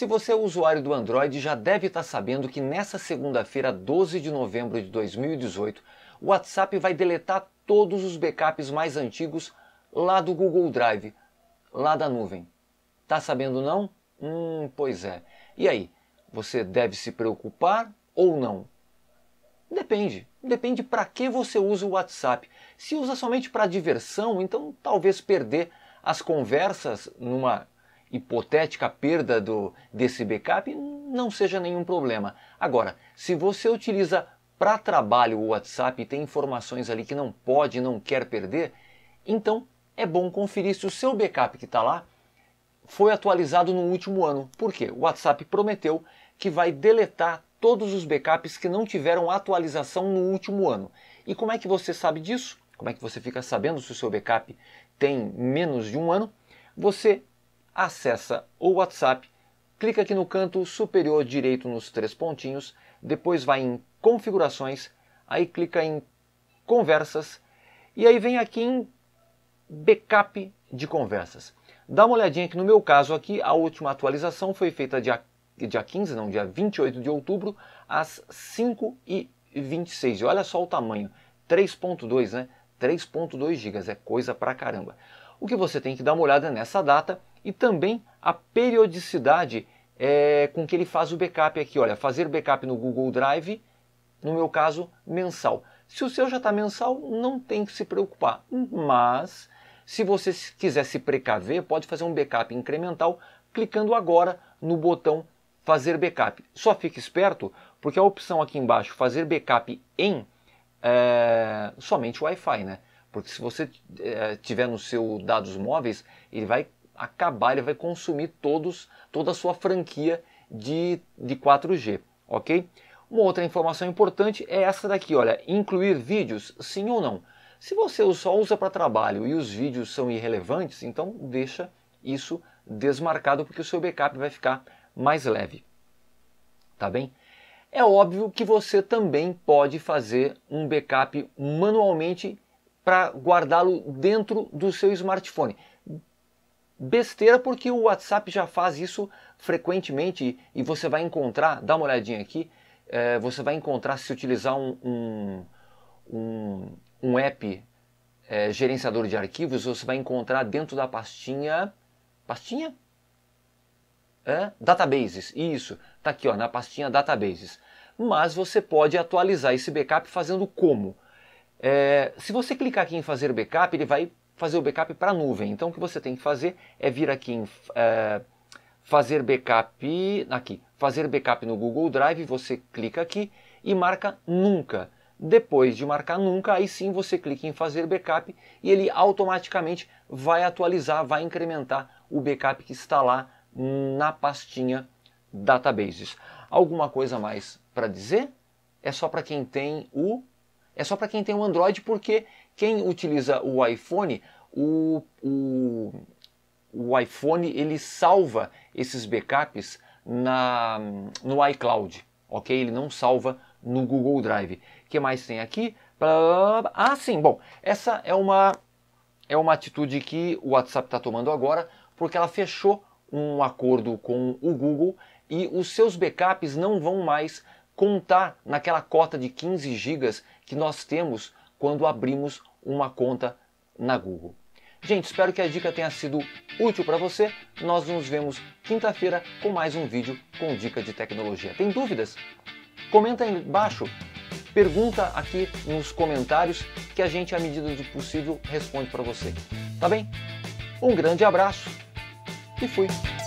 Se você é usuário do Android, já deve estar sabendo que nessa segunda-feira, 12 de novembro de 2018, o WhatsApp vai deletar todos os backups mais antigos lá do Google Drive, lá da nuvem. Tá sabendo não? Hum, pois é. E aí, você deve se preocupar ou não? Depende. Depende para que você usa o WhatsApp. Se usa somente para diversão, então talvez perder as conversas numa hipotética perda do, desse backup não seja nenhum problema. Agora, se você utiliza para trabalho o WhatsApp e tem informações ali que não pode, não quer perder, então é bom conferir se o seu backup que está lá foi atualizado no último ano. Por quê? O WhatsApp prometeu que vai deletar todos os backups que não tiveram atualização no último ano. E como é que você sabe disso? Como é que você fica sabendo se o seu backup tem menos de um ano? Você acessa o WhatsApp, clica aqui no canto superior direito nos três pontinhos, depois vai em configurações, aí clica em conversas e aí vem aqui em backup de conversas. Dá uma olhadinha que no meu caso aqui a última atualização foi feita dia, dia 15, não, dia 28 de outubro, às 5h26. E olha só o tamanho, 3.2, né? 3.2 GB, é coisa pra caramba. O que você tem que dar uma olhada nessa data e também a periodicidade é, com que ele faz o backup aqui. Olha, fazer backup no Google Drive, no meu caso, mensal. Se o seu já está mensal, não tem que se preocupar. Mas, se você quiser se precaver, pode fazer um backup incremental clicando agora no botão fazer backup. Só fique esperto, porque a opção aqui embaixo, fazer backup em, é, somente Wi-Fi, né? Porque se você é, tiver nos seus dados móveis, ele vai acabar, ele vai consumir todos, toda a sua franquia de, de 4G, ok? Uma outra informação importante é essa daqui, olha, incluir vídeos, sim ou não? Se você só usa para trabalho e os vídeos são irrelevantes, então deixa isso desmarcado porque o seu backup vai ficar mais leve. Tá bem? É óbvio que você também pode fazer um backup manualmente para guardá-lo dentro do seu smartphone besteira porque o WhatsApp já faz isso frequentemente e você vai encontrar, dá uma olhadinha aqui, é, você vai encontrar se utilizar um, um, um, um app é, gerenciador de arquivos, você vai encontrar dentro da pastinha. Pastinha? É, databases, isso, tá aqui ó, na pastinha databases. Mas você pode atualizar esse backup fazendo como? É, se você clicar aqui em fazer backup, ele vai fazer o backup para a nuvem. Então o que você tem que fazer é vir aqui em é, fazer backup aqui, fazer backup no Google Drive, você clica aqui e marca nunca. Depois de marcar nunca, aí sim você clica em fazer backup e ele automaticamente vai atualizar, vai incrementar o backup que está lá na pastinha databases. Alguma coisa mais para dizer? É só para quem tem o é só para quem tem um Android, porque quem utiliza o iPhone, o, o, o iPhone ele salva esses backups na, no iCloud, ok? Ele não salva no Google Drive. O que mais tem aqui? Ah, sim, bom, essa é uma, é uma atitude que o WhatsApp está tomando agora, porque ela fechou um acordo com o Google e os seus backups não vão mais contar naquela cota de 15 gigas que nós temos quando abrimos uma conta na Google. Gente, espero que a dica tenha sido útil para você. Nós nos vemos quinta-feira com mais um vídeo com dica de tecnologia. Tem dúvidas? Comenta aí embaixo, pergunta aqui nos comentários que a gente, à medida do possível, responde para você. Tá bem? Um grande abraço e fui!